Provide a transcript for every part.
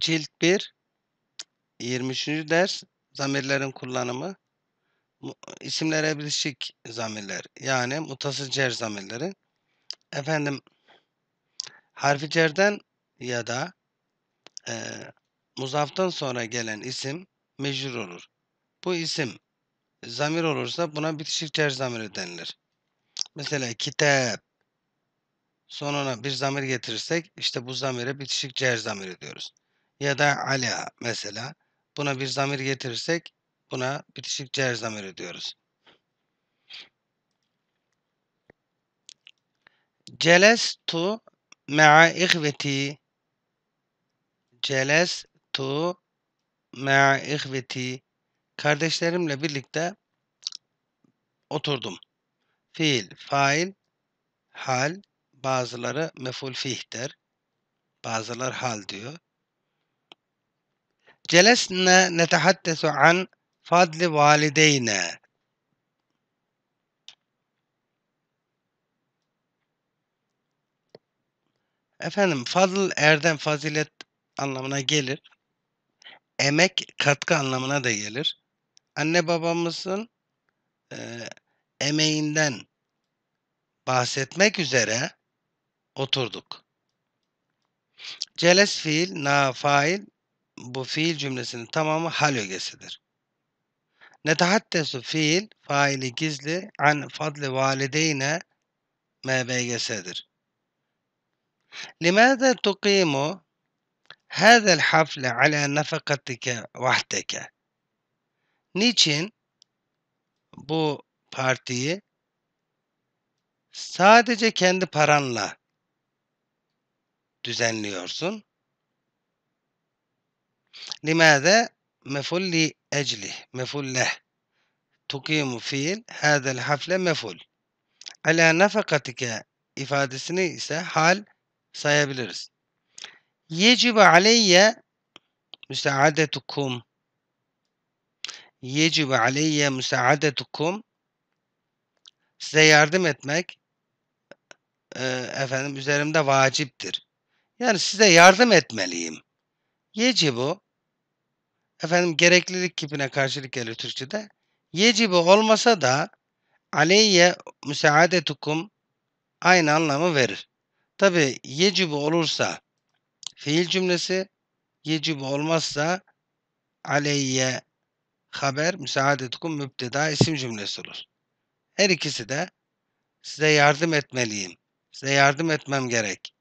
Cilt 1 23. ders zamirlerin kullanımı isimlere birleşik zamirler yani mutasıl cer zamirleri efendim harfi cerden ya da e, muzaftan sonra gelen isim mecrur olur. Bu isim zamir olursa buna bitişik cer zamiri denilir. Mesela kitap sonuna bir zamir getirirsek işte bu zamire bitişik cer zamiri diyoruz ya da ala mesela. Buna bir zamir getirirsek buna bitişik cer zamiri diyoruz. Celestu ma'a ihveti Celestu ma'a ihveti Kardeşlerimle birlikte oturdum. Fiil, fail, hal, bazıları meful fihter, Bazılar hal diyor. جلسنا نتحدث عن فضل والدينا Efendim fadıl erdem fazilet anlamına gelir. Emek katkı anlamına da gelir. Anne babamızın e, emeğinden bahsetmek üzere oturduk. Celes fiil, na fail, bu fiil cümlesinin tamamı hal ögesidir. Netahaddesu fiil faili gizli an fadli valideyne mbg'sidir. لماذا تقيم هذا الحفل على نفقتك وحدك? Niçin bu partiyi sadece kendi paranla düzenliyorsun? لماذا مفعول لأجله مفعول له تقيم fiil hadel hafle meful. Ala nafakatike ifadesini ise hal sayabiliriz. Yecibe aleyye müsaadetukum. Yecibe aleyye müsaadetukum. Size yardım etmek e, efendim üzerimde vaciptir. Yani size yardım etmeliyim. Yecibu efendim gereklilik kipine karşılık geliyor Türkçe'de. Yecibi olmasa da aleyye müsaadetukum aynı anlamı verir. Tabi yecibi olursa fiil cümlesi, yecibi olmazsa aleyye haber müsaadetukum müpteda isim cümlesi olur. Her ikisi de size yardım etmeliyim, size yardım etmem gerek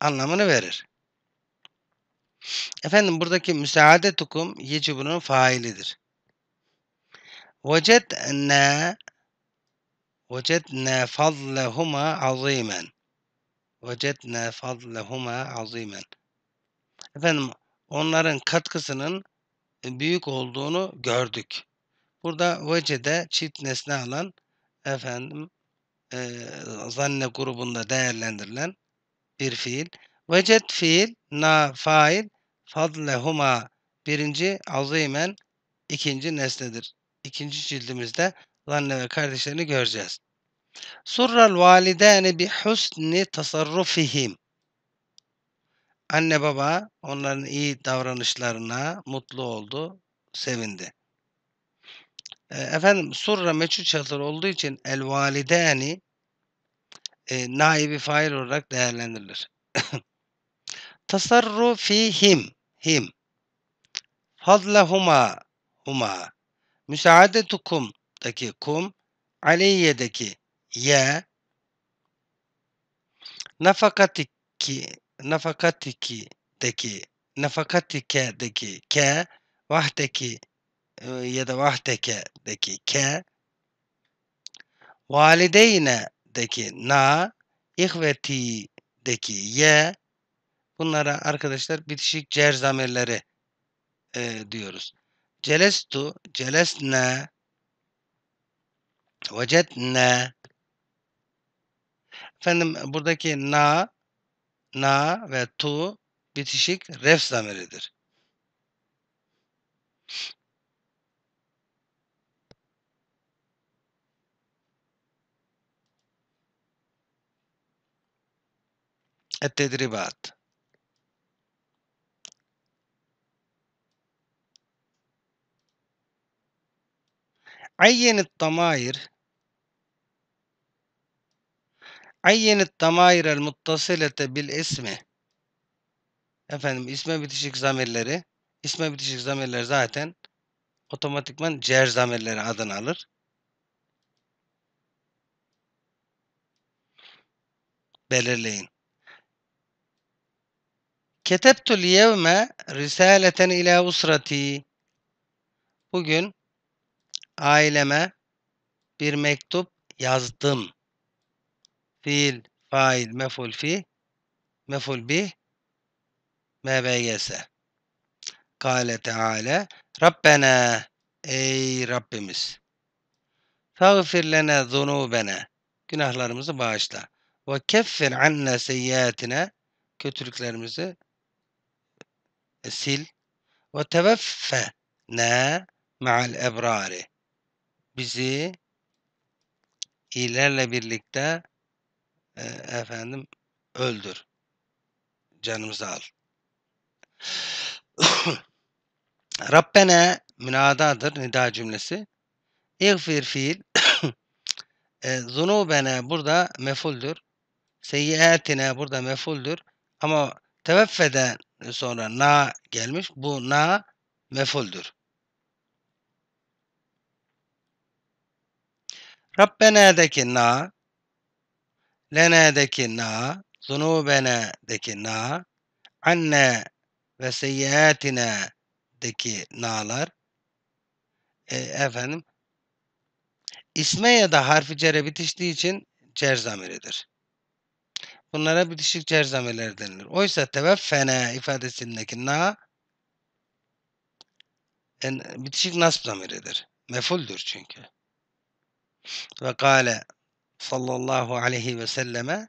anlamını verir. Efendim buradaki müsaade tukum yecibunun failidir. Vecedne vecedne fadlehuma azimen. Vecedne fadlehuma azimen. Efendim onların katkısının e, büyük olduğunu gördük. Burada vecede çift nesne alan efendim e, zanne grubunda değerlendirilen bir fiil. Veced fiil, na fail, fadlehuma birinci azimen ikinci nesnedir. İkinci cildimizde Zanne ve kardeşlerini göreceğiz. Surral valideyni bi husni tasarrufihim. Anne baba onların iyi davranışlarına mutlu oldu, sevindi. Ee, efendim surra meçhul çatır olduğu için el valideyni e, naibi fail olarak değerlendirilir. Tasarrufihim him. Fadlahuma huma. Müsaadetukum'daki kum, aleyye'deki ye, nafakatiki, nafakatiki nafakatike nafakatike'deki ke, vahdeki ya da vahdeke'deki ke, valideyne valideyne'deki na, ihveti ihveti'deki ye, Bunlara arkadaşlar bitişik cer zamirleri e, diyoruz. Celestu, celesne, vecedne. Efendim buradaki na, na ve tu bitişik ref zamiridir. التدريبات Ayyenet damair Ayyenet damair el muttasilete bil ismi Efendim isme bitişik zamirleri isme bitişik zamirler zaten otomatikman cer zamirleri adını alır. Belirleyin. Ketebtul yevme risaleten ila usrati. Bugün aileme bir mektup yazdım. Fiil, fail, meful fi, meful bi, mbgs. Kale Teala, Rabbena, ey Rabbimiz. Fagfir lene zunubene, günahlarımızı bağışla. Ve keffir anne seyyiatine, kötülüklerimizi e, sil. Ve teveffene ma'al ebrari bizi ilerle birlikte e, efendim öldür. Canımızı al. Rabbene münadadır nida cümlesi. İğfir fiil e, zunubene burada mefuldür. Seyyiatine burada mefuldür. Ama teveffeden sonra na gelmiş. Bu na mefuldür. Rabbena'daki na, lena'daki na, zunubena'daki na, anne ve seyyiatine'deki nalar e, efendim isme ya da harfi cere bitiştiği için cer zamiridir. Bunlara bitişik cer zamirleri denilir. Oysa teveffene ifadesindeki na en, bitişik nasb zamiridir. Mefuldür çünkü. Ve kâle sallallahu aleyhi ve selleme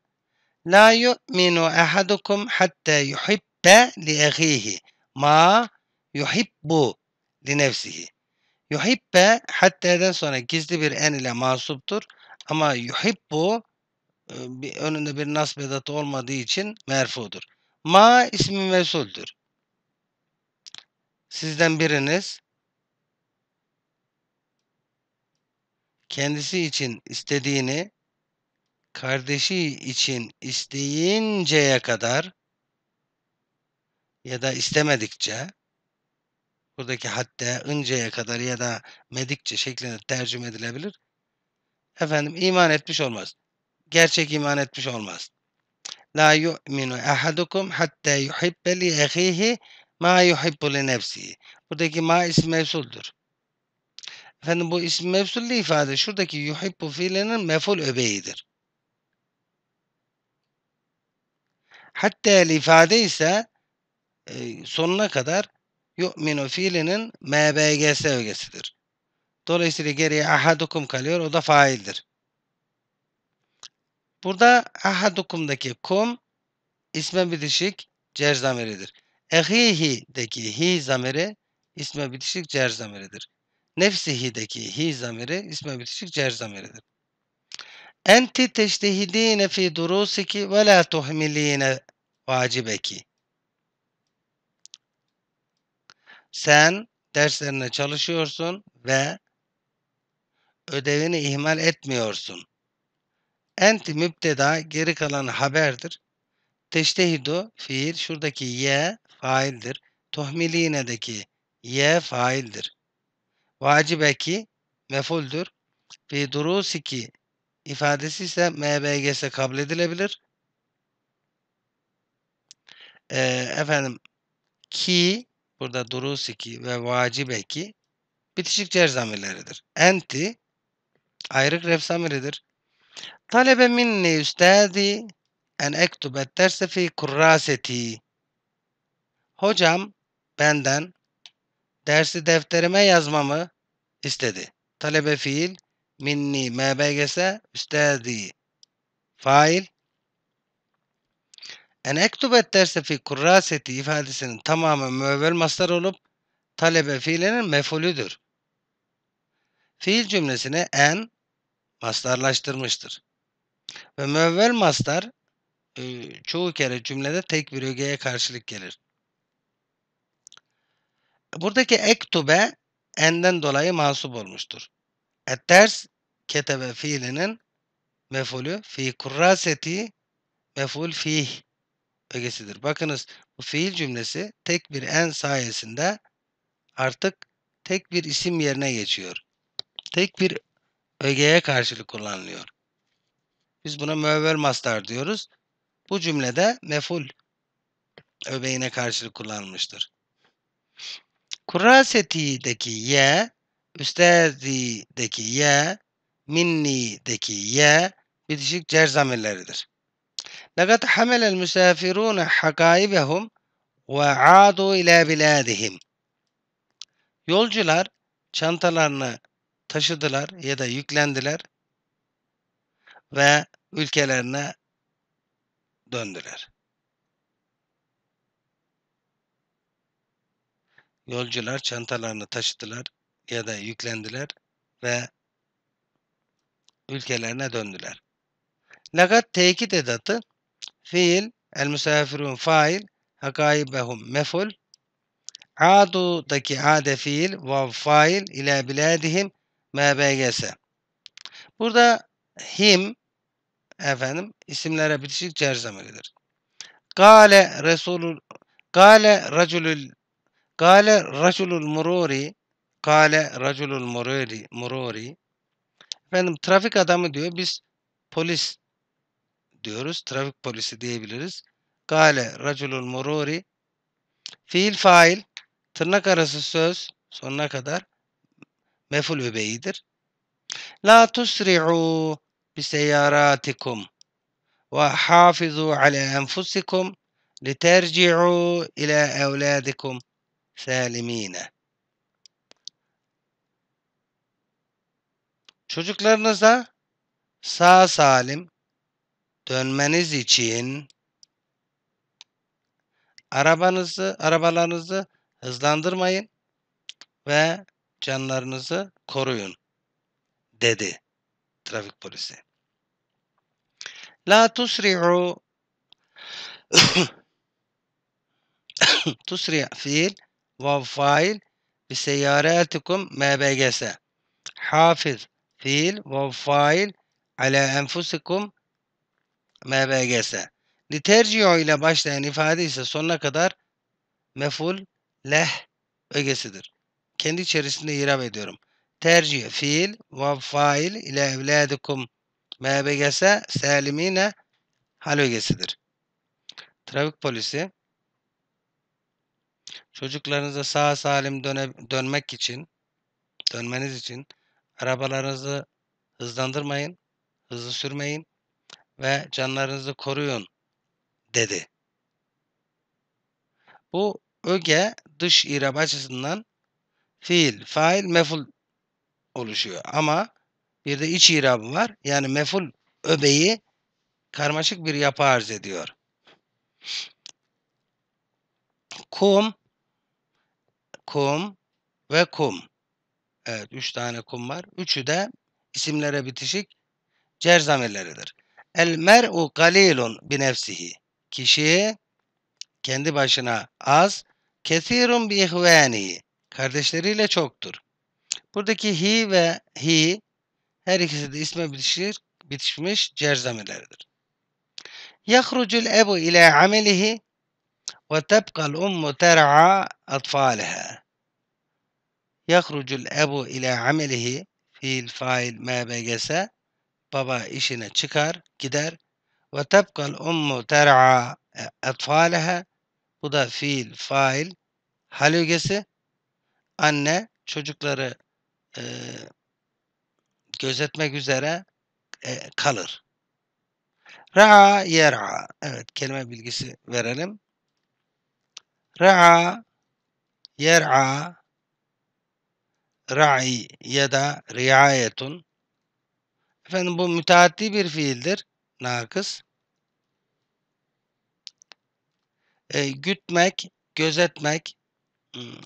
La yu'minu ahadukum hatta yuhibbe li ehihi ma yuhibbu li nefsihi. Yuhibbe hatta'dan sonra gizli bir en ile masuptur. Ama yuhibbu e, bir, önünde bir nasb edatı olmadığı için merfudur. Ma ismi mesuldür. Sizden biriniz kendisi için istediğini kardeşi için isteyinceye kadar ya da istemedikçe buradaki hatta inceye kadar ya da medikçe şeklinde tercüme edilebilir. Efendim iman etmiş olmaz. Gerçek iman etmiş olmaz. La yu'minu ahadukum hatta yuhibbe li ahihi ma yuhibbu li nefsihi. Buradaki ma ismi mevsuldur. Efendim bu isim mevsulli ifade şuradaki yuhibbu fiilinin meful öbeğidir. Hatta ifade ise e, sonuna kadar yu'minu fiilinin mbgs ögesidir. Dolayısıyla geriye ahadukum kalıyor. O da faildir. Burada ahadukum'daki kum isme bitişik cer zamiridir. Ehihi'deki hi zamiri isme bitişik cer zamiridir nefsihideki hi zamiri isme bitişik cer zamiridir. Enti teştehidine fi durusiki ve la tuhmiline vacibeki. Sen derslerine çalışıyorsun ve ödevini ihmal etmiyorsun. Enti müpteda geri kalan haberdir. Teştehidu fiil şuradaki ye faildir. Tuhmiline'deki ye faildir vacibeki mefuldür. Bir durusiki ifadesi ise mbgs kabul edilebilir. Ee, efendim ki burada durusiki ve vacibeki bitişik cer zamirleridir. Enti ayrık ref zamiridir. Talebe minni üstadi en ektubet derse fi kurraseti. Hocam benden dersi yazmamı istedi. Talebe fiil minni mbgse üstadi fail en ektubet derse fi kurraseti ifadesinin tamamı müevvel mastar olup talebe fiilinin mefulüdür. Fiil cümlesini en mastarlaştırmıştır. Ve müevvel mastar e, çoğu kere cümlede tek bir ögeye karşılık gelir. Buradaki ektube enden dolayı mansup olmuştur. Etters ketebe fiilinin mefulü fi kurraseti meful fih ögesidir. Bakınız bu fiil cümlesi tek bir en sayesinde artık tek bir isim yerine geçiyor. Tek bir ögeye karşılık kullanılıyor. Biz buna müevvel mastar diyoruz. Bu cümlede meful öbeğine karşılık kullanılmıştır. Kuraseti'deki ye, üstazi'deki ye, minni'deki ye bitişik cer zamirleridir. لَقَدْ حَمَلَ الْمُسَافِرُونَ حَقَائِبَهُمْ وَعَادُوا اِلَى بِلَادِهِمْ Yolcular çantalarını taşıdılar ya da yüklendiler ve ülkelerine döndüler. Yolcular çantalarını taşıdılar ya da yüklendiler ve ülkelerine döndüler. Lakat tekit edatı fiil, el musafirun fail, hakaibehum meful, adu'daki ade fiil, vav fail, ile biladihim mbgs. Burada him efendim isimlere bitişik cer zamiridir. Gale Resulü Gale raculül Kale raculul mururi Kale raculul mururi mururi Efendim trafik adamı diyor biz polis diyoruz. Trafik polisi diyebiliriz. Kale raculul mururi fiil fail tırnak arası söz sonuna kadar meful übeyidir. La tusri'u bi seyyaratikum ve hafizu ala enfusikum literci'u ila evladikum salimine. Çocuklarınıza sağ salim dönmeniz için arabanızı, arabalarınızı hızlandırmayın ve canlarınızı koruyun dedi trafik polisi. La tusri'u tusri' fiil vav fail bi seyyaretukum mbgs. Hafiz fiil vav fail ala enfusikum mbgs. Litercio ile başlayan ifade ise sonuna kadar meful leh ögesidir. Kendi içerisinde irab ediyorum. Tercih fiil vav fail ile evladukum mbgs salimine hal ögesidir. Trafik polisi Çocuklarınızı sağ salim döne, dönmek için, dönmeniz için arabalarınızı hızlandırmayın, hızlı sürmeyin ve canlarınızı koruyun dedi. Bu öge dış irab açısından fiil, fail, meful oluşuyor. Ama bir de iç irabı var. Yani meful öbeği karmaşık bir yapı arz ediyor. Kum kum ve kum. Evet, üç tane kum var. Üçü de isimlere bitişik cer zamirleridir. El mer'u galilun bi nefsihi. Kişi kendi başına az, kesirun bi ihvanihi. Kardeşleriyle çoktur. Buradaki hi ve hi her ikisi de isme bitişir, bitişmiş cer zamirleridir. Yahrucul ebu ile amelihi وتبقى الأم ترعى أطفالها يخرج الأب إلى عمله fiil, fail, mbgs baba işine çıkar, gider. Ve tebkal ummu ter'a etfaleha bu da fiil, fail, halügesi. Anne çocukları e, gözetmek üzere e, kalır. Ra yer'a. Evet kelime bilgisi verelim. Ra'a, yer'a, ra'i ya da riayetun. Efendim bu müteaddi bir fiildir. Nakıs. E, gütmek, gözetmek, hmm,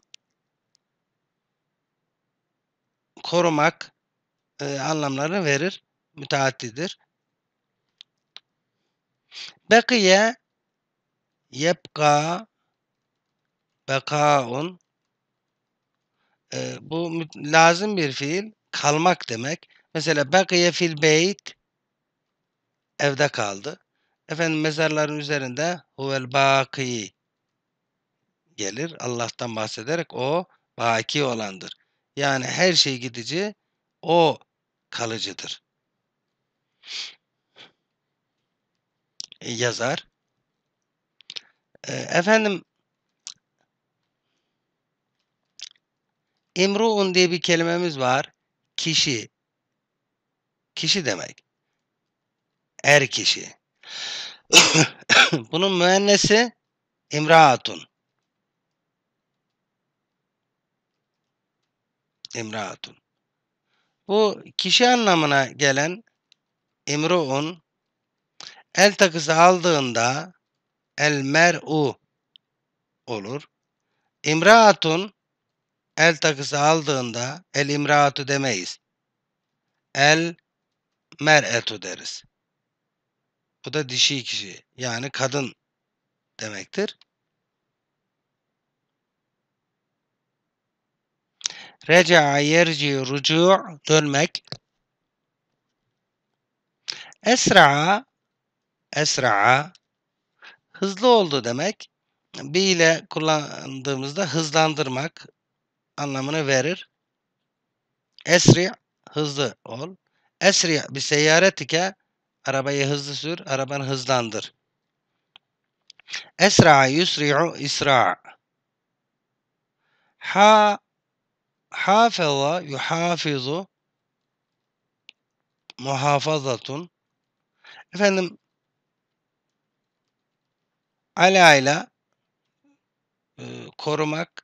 korumak e, anlamlarını verir. Müteaddidir. Bekiye yepka bekaun e, bu lazım bir fiil kalmak demek. Mesela bekiye fil beyt evde kaldı. Efendim mezarların üzerinde huvel baki gelir. Allah'tan bahsederek o baki olandır. Yani her şey gidici o kalıcıdır. E, yazar. E, efendim İmruun diye bir kelimemiz var. Kişi. Kişi demek. Er kişi. Bunun müennesi imraatun. İmraatun. Bu kişi anlamına gelen imruun el takısı aldığında el mer'u olur. İmraatun el takısı aldığında el imraatu demeyiz. El mer'etu deriz. Bu da dişi kişi yani kadın demektir. Reca'a yerci rucu' dönmek. Esra'a esra'a hızlı oldu demek. Bi ile kullandığımızda hızlandırmak, anlamını verir. Esri hızlı ol. Esri bir seyyaretike arabayı hızlı sür, arabanı hızlandır. Esra yusri'u isra. Ha hafaza yuhafizu muhafazatun. Efendim ala ile e, korumak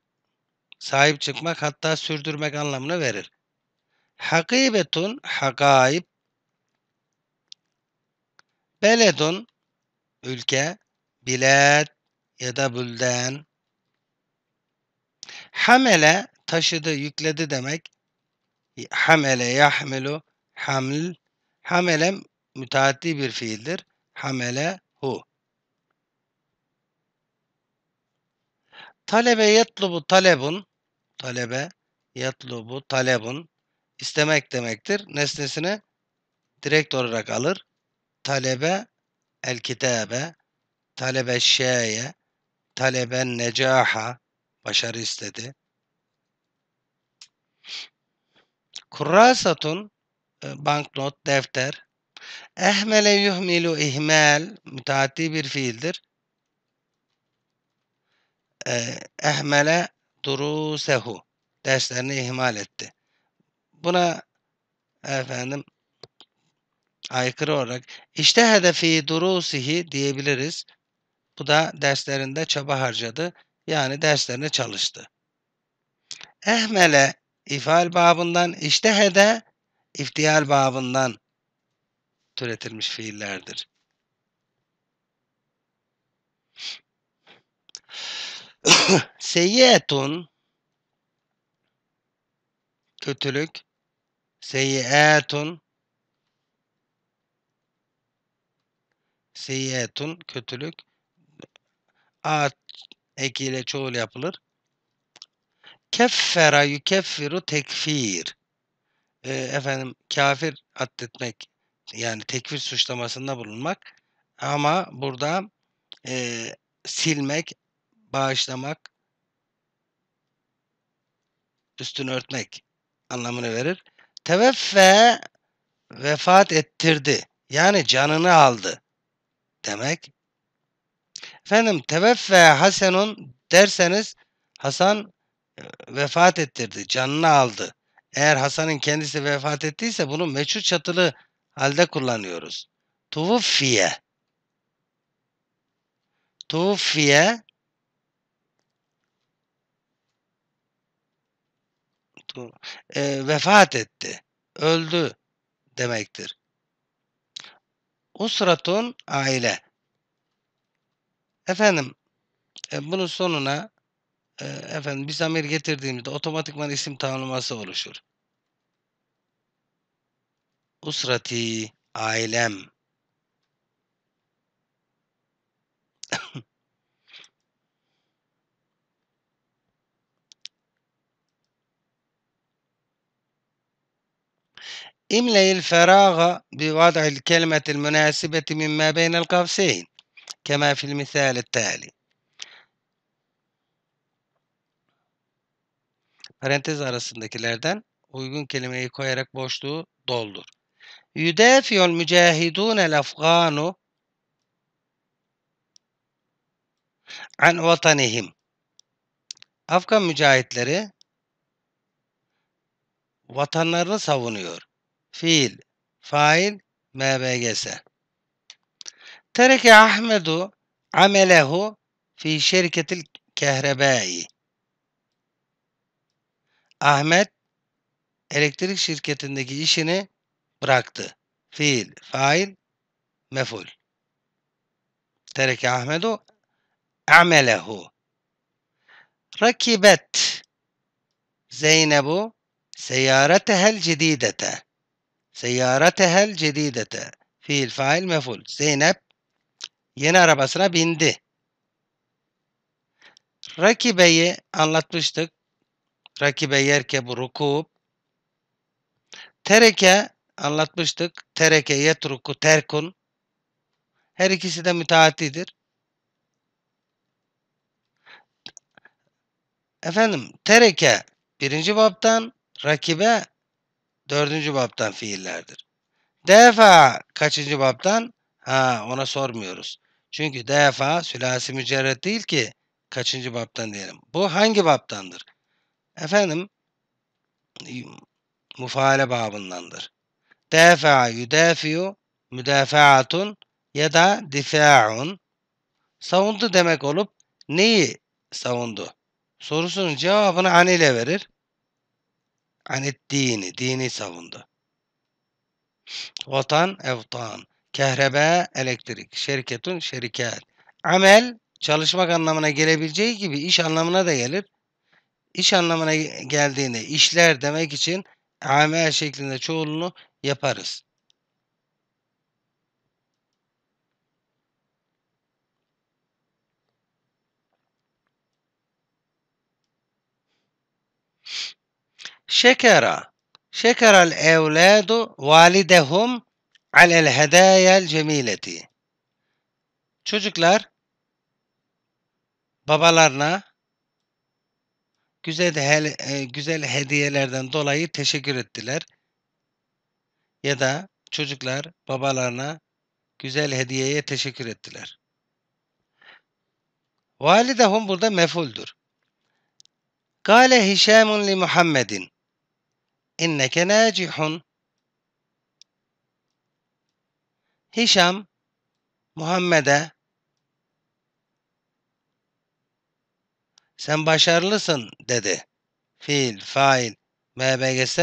sahip çıkmak hatta sürdürmek anlamına verir. Hakibetun hakaib Beledun ülke, bilet ya da bülden. Hamele taşıdı, yükledi demek. Hamele yahmelu haml. Hamele müteaddi bir fiildir. Hamele hu. Talebe yetlubu talebun Talebe yatlubu talebun istemek demektir. Nesnesini direkt olarak alır. Talebe el kitabe, talebe şeye, talebe necaha, başarı istedi. Kurrasatun, e, banknot, defter. Ehmele yuhmilu ihmel, müteaddi bir fiildir. E, ehmele durusehu derslerini ihmal etti. Buna efendim aykırı olarak işte hedefi durusihi diyebiliriz. Bu da derslerinde çaba harcadı. Yani derslerine çalıştı. Ehmele ifal babından işte hede iftial babından türetilmiş fiillerdir. Seyyetun kötülük Seyyetun Seyyetun kötülük A ekiyle çoğul yapılır. Keffera yukeffiru tekfir. E, efendim kafir addetmek yani tekfir suçlamasında bulunmak ama burada e, silmek, bağışlamak, üstünü örtmek anlamını verir. Teveffe vefat ettirdi. Yani canını aldı demek. Efendim teveffe Hasan'ın derseniz Hasan e, vefat ettirdi, canını aldı. Eğer Hasan'ın kendisi vefat ettiyse bunu meçhul çatılı halde kullanıyoruz. Tuvuffiye. Tuvuffiye e, vefat etti, öldü demektir. Usratun aile. Efendim e, bunun sonuna e, efendim biz amir getirdiğimizde otomatikman isim tanımlaması oluşur. Usrati ailem املأ الفراغ بوضع الكلمة المناسبة مما بين القوسين كما في المثال التالي parantez arasındakilerden uygun kelimeyi koyarak boşluğu doldur. Yüdefiyol mücahidûnel afgânu an vatanihim. Afgan mücahitleri vatanlarını savunuyor fiil, fail, MBGS. Tereke Ahmedu amelehu fi şirketil kehrebai. Ahmet elektrik şirketindeki işini bıraktı. Fiil, fail, meful. Tereke Ahmedu amelehu. Rakibet Zeynebu seyaretehel cididete. Seyyaratehel cedidete. Fiil fail meful. Zeynep yeni arabasına bindi. Rakibeyi anlatmıştık. Rakibe yerke bu rukub. Tereke anlatmıştık. Tereke yetruku terkun. Her ikisi de müteaddidir. Efendim tereke birinci baptan rakibe Dördüncü baptan fiillerdir. Defa kaçıncı baptan? Ha ona sormuyoruz. Çünkü defa sülasi mücerret değil ki kaçıncı baptan diyelim. Bu hangi baptandır? Efendim mufale babındandır. Defa yudefiyu müdefaatun ya da difa'un savundu demek olup neyi savundu? Sorusunun cevabını an ile verir anet dini, dini savundu. Vatan, evtan. Kehrebe, elektrik. Şirketun, şirket. Amel, çalışmak anlamına gelebileceği gibi iş anlamına da gelir. İş anlamına geldiğinde işler demek için amel şeklinde çoğulunu yaparız. شكر شكر الأولاد validehum alel hedayel cemileti. Çocuklar babalarına güzel e, güzel hediyelerden dolayı teşekkür ettiler. Ya da çocuklar babalarına güzel hediyeye teşekkür ettiler. Validehum burada mefuldür. Gale Hişamun li Muhammedin inneke nacihun. Hişam Muhammed'e sen başarılısın dedi. Fiil, fail, mbgs,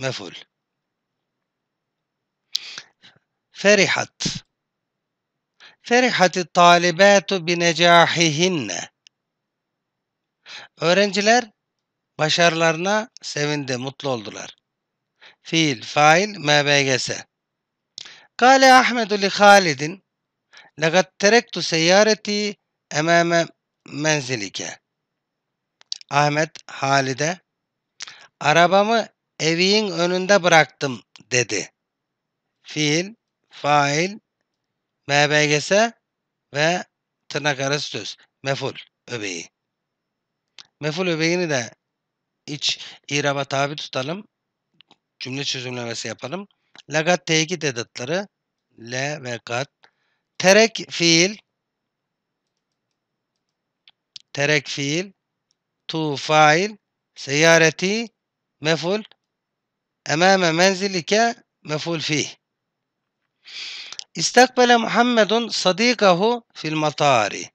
meful. Ferihat. Ferihati talibatu bi necahihinne. Öğrenciler Başarılarına sevindi, mutlu oldular. Fiil, fail, mbgs. Kale Ahmedu li Halid'in لَقَدْ تَرَكْتُ سَيَّارَتِي اَمَامَ مَنْزِلِكَ Ahmet Halide Arabamı evin önünde bıraktım dedi. Fiil, fail, mbgs ve tırnak arası söz. Meful öbeği. Meful öbeğini de iç iraba tabi tutalım. Cümle çözümlemesi yapalım. Lagat tekit edatları L ve kat. Terek fiil terek fiil tu fail seyareti meful emame menzilike meful fih. İstakbele Muhammedun sadikahu fil matari.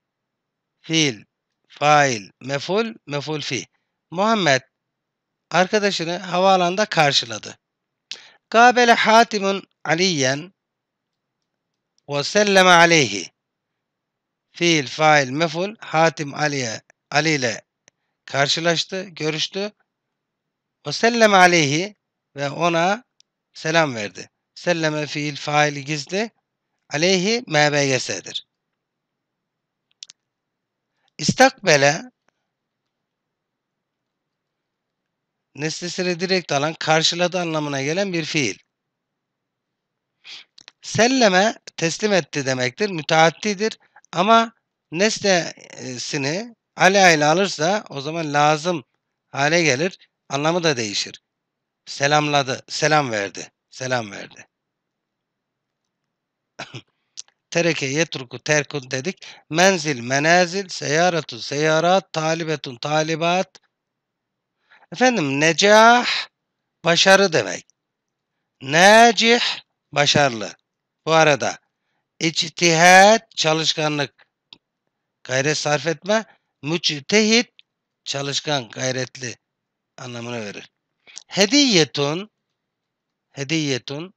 Fiil, fail, meful, meful fi. Muhammed arkadaşını havaalanında karşıladı. Kabele Hatimun Aliyen ve selleme aleyhi. Fiil, fail, meful Hatim Ali'ye Ali ile karşılaştı, görüştü. Ve selleme aleyhi ve ona selam verdi. Selleme fiil, fail gizli. Aleyhi mbg'sidir. İstakbele nesnesine direkt alan karşıladı anlamına gelen bir fiil. Selleme teslim etti demektir. Müteaddidir. Ama nesnesini ala ile alırsa o zaman lazım hale gelir. Anlamı da değişir. Selamladı. Selam verdi. Selam verdi. tereke yetruku terkun dedik. Menzil menazil seyaratu seyarat talibetun talibat Efendim necah başarı demek. Necih başarılı. Bu arada içtihat çalışkanlık gayret sarf etme. Müctehit çalışkan gayretli anlamına verir. Hediyetun hediyetun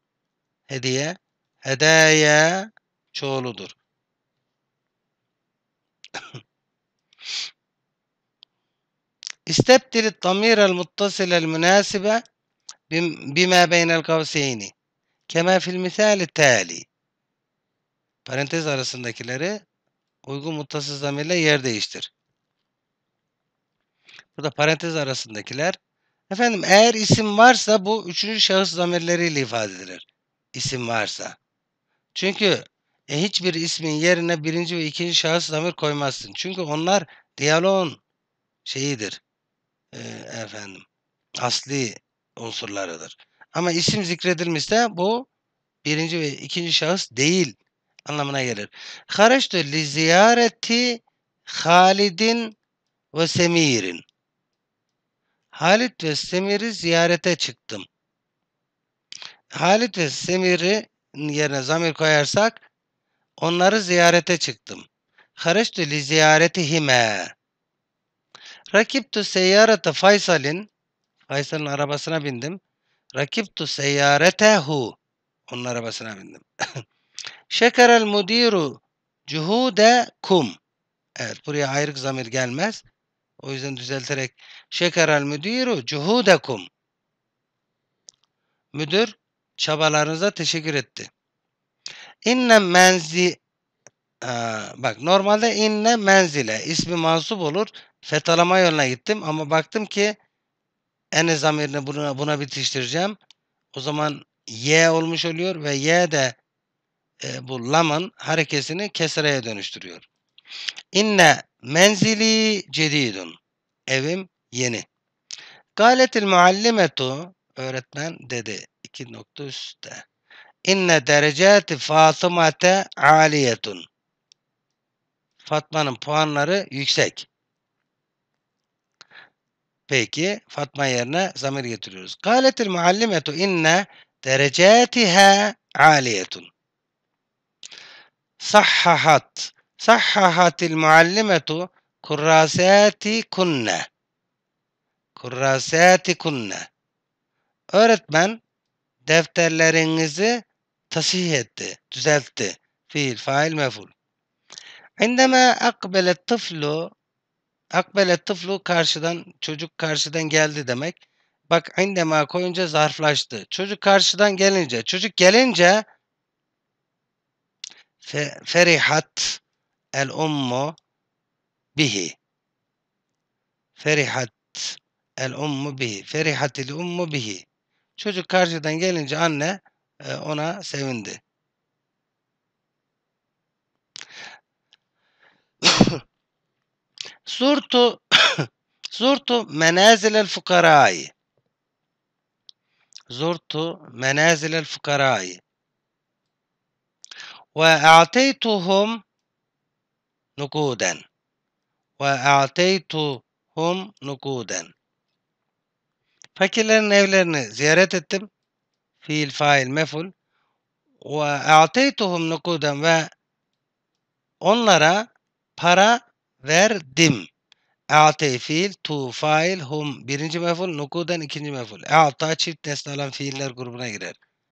hediye hedaya çoğuludur. استبدل الضمير المتصل المناسبة بما بين القوسين كما في المثال التالي parantez arasındakileri uygun muttasız zamirle yer değiştir. Burada parantez arasındakiler efendim eğer isim varsa bu üçüncü şahıs zamirleriyle ifade edilir. İsim varsa. Çünkü e, hiçbir ismin yerine birinci ve ikinci şahıs zamir koymazsın. Çünkü onlar diyaloğun şeyidir e, efendim asli unsurlarıdır. Ama isim zikredilmişse bu birinci ve ikinci şahıs değil anlamına gelir. Hareçtü li ziyareti Halid'in ve Semir'in. Halit ve Semir'i ziyarete çıktım. Halit ve Semir'i yerine zamir koyarsak onları ziyarete çıktım. Hareçtü li ziyareti hime. Rakiptu seyyarete Faysal'in Faysal'ın arabasına bindim. Rakiptu seyyaretehu onun arabasına bindim. Şekerel mudiru cuhude kum. Evet buraya ayrık zamir gelmez. O yüzden düzelterek şekerel müdiru kum. Müdür çabalarınıza teşekkür etti. İnne menzi Aa, bak normalde inne menzile ismi mansup olur fetalama yoluna gittim ama baktım ki en zamirini buna, buna bitiştireceğim. O zaman y olmuş oluyor ve y de e, bu lamın harekesini kesreye dönüştürüyor. İnne menzili cedidun. Evim yeni. Galetil muallimetu öğretmen dedi. iki nokta üstte. İnne derecati Fatımate aliyetun. Fatma'nın puanları yüksek. Peki Fatma yerine zamir getiriyoruz. Kâletil muallimetu inne derecatiha aliyetun. Sahhahat. Sahhahatil muallimetu kurrasati kunne. Kurrasati kunne. Öğretmen defterlerinizi tasih etti, düzeltti. Fiil, fail, meful. عندما أقبل الطفل Akbele tıflu karşıdan, çocuk karşıdan geldi demek. Bak indema koyunca zarflaştı. Çocuk karşıdan gelince, çocuk gelince fe, ferihat el ummu bihi. Ferihat el ummu bihi. Ferihat el ummu bihi. Çocuk karşıdan gelince anne e, ona sevindi. زرت زرت منازل الفقراء زرت منازل الفقراء وأعطيتهم نقودا وأعطيتهم نقودا Fakirlerin evlerini ziyaret ettim. Fiil, fail, meful. Ve a'teytuhum nukuden ve onlara para verdim. A'te fiil, tu fail, hum. Birinci meful, nukudan ikinci meful. A'ta çift nesne alan fiiller grubuna girer.